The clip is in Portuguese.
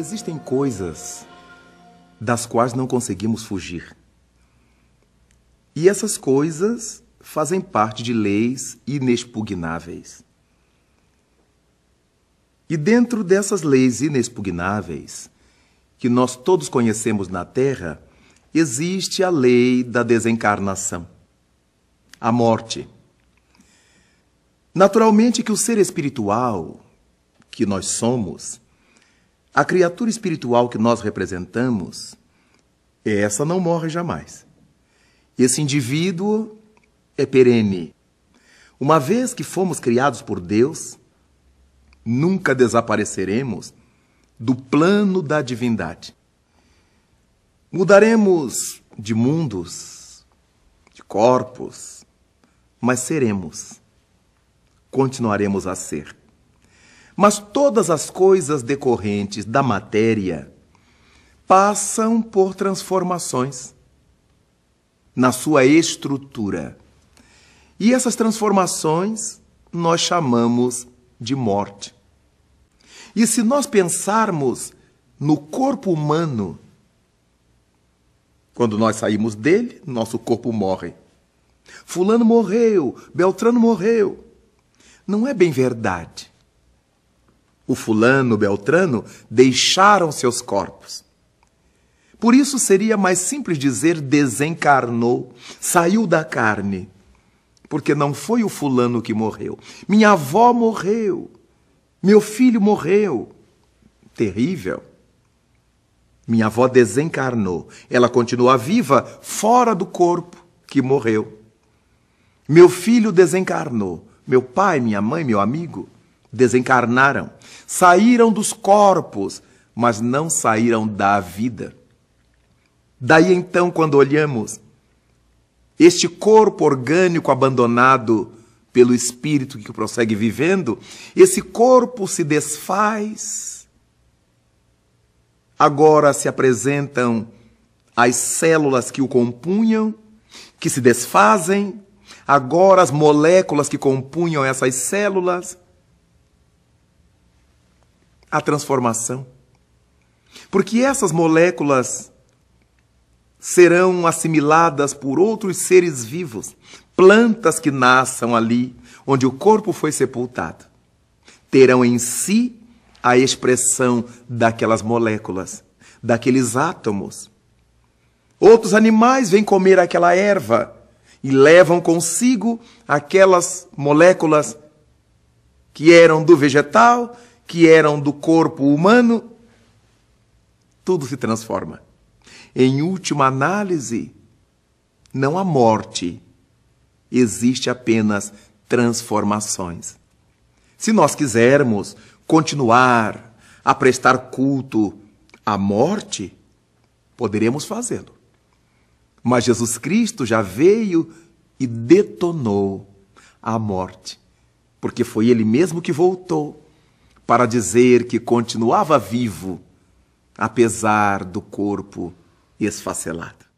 Existem coisas das quais não conseguimos fugir. E essas coisas fazem parte de leis inexpugnáveis. E dentro dessas leis inexpugnáveis, que nós todos conhecemos na Terra, existe a lei da desencarnação, a morte. Naturalmente que o ser espiritual que nós somos a criatura espiritual que nós representamos, essa não morre jamais. Esse indivíduo é perene. Uma vez que fomos criados por Deus, nunca desapareceremos do plano da divindade. Mudaremos de mundos, de corpos, mas seremos, continuaremos a ser mas todas as coisas decorrentes da matéria passam por transformações na sua estrutura. E essas transformações nós chamamos de morte. E se nós pensarmos no corpo humano, quando nós saímos dele, nosso corpo morre. Fulano morreu, Beltrano morreu. Não é bem verdade o fulano, o beltrano, deixaram seus corpos. Por isso seria mais simples dizer desencarnou, saiu da carne, porque não foi o fulano que morreu. Minha avó morreu, meu filho morreu. Terrível. Minha avó desencarnou. Ela continua viva fora do corpo que morreu. Meu filho desencarnou. Meu pai, minha mãe, meu amigo desencarnaram, saíram dos corpos, mas não saíram da vida. Daí então, quando olhamos este corpo orgânico abandonado pelo espírito que o prossegue vivendo, esse corpo se desfaz. Agora se apresentam as células que o compunham, que se desfazem. Agora as moléculas que compunham essas células a transformação. Porque essas moléculas serão assimiladas por outros seres vivos, plantas que nasçam ali onde o corpo foi sepultado. Terão em si a expressão daquelas moléculas, daqueles átomos. Outros animais vêm comer aquela erva e levam consigo aquelas moléculas que eram do vegetal que eram do corpo humano, tudo se transforma. Em última análise, não há morte, existe apenas transformações. Se nós quisermos continuar a prestar culto à morte, poderemos fazê-lo. Mas Jesus Cristo já veio e detonou a morte, porque foi Ele mesmo que voltou para dizer que continuava vivo, apesar do corpo esfacelado.